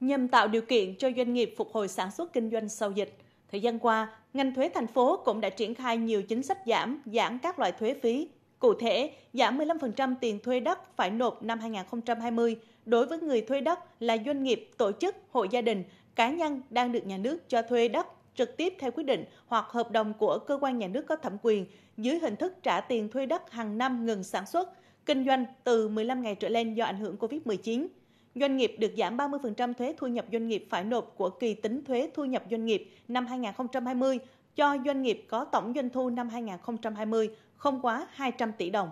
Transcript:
Nhằm tạo điều kiện cho doanh nghiệp phục hồi sản xuất kinh doanh sau dịch, thời gian qua, ngành thuế thành phố cũng đã triển khai nhiều chính sách giảm, giảm các loại thuế phí. Cụ thể, giảm 15% tiền thuê đất phải nộp năm 2020 đối với người thuê đất là doanh nghiệp, tổ chức, hộ gia đình, cá nhân đang được nhà nước cho thuê đất trực tiếp theo quyết định hoặc hợp đồng của cơ quan nhà nước có thẩm quyền dưới hình thức trả tiền thuê đất hàng năm ngừng sản xuất, kinh doanh từ 15 ngày trở lên do ảnh hưởng COVID-19. Doanh nghiệp được giảm 30% thuế thu nhập doanh nghiệp phải nộp của kỳ tính thuế thu nhập doanh nghiệp năm 2020 cho doanh nghiệp có tổng doanh thu năm 2020 không quá 200 tỷ đồng.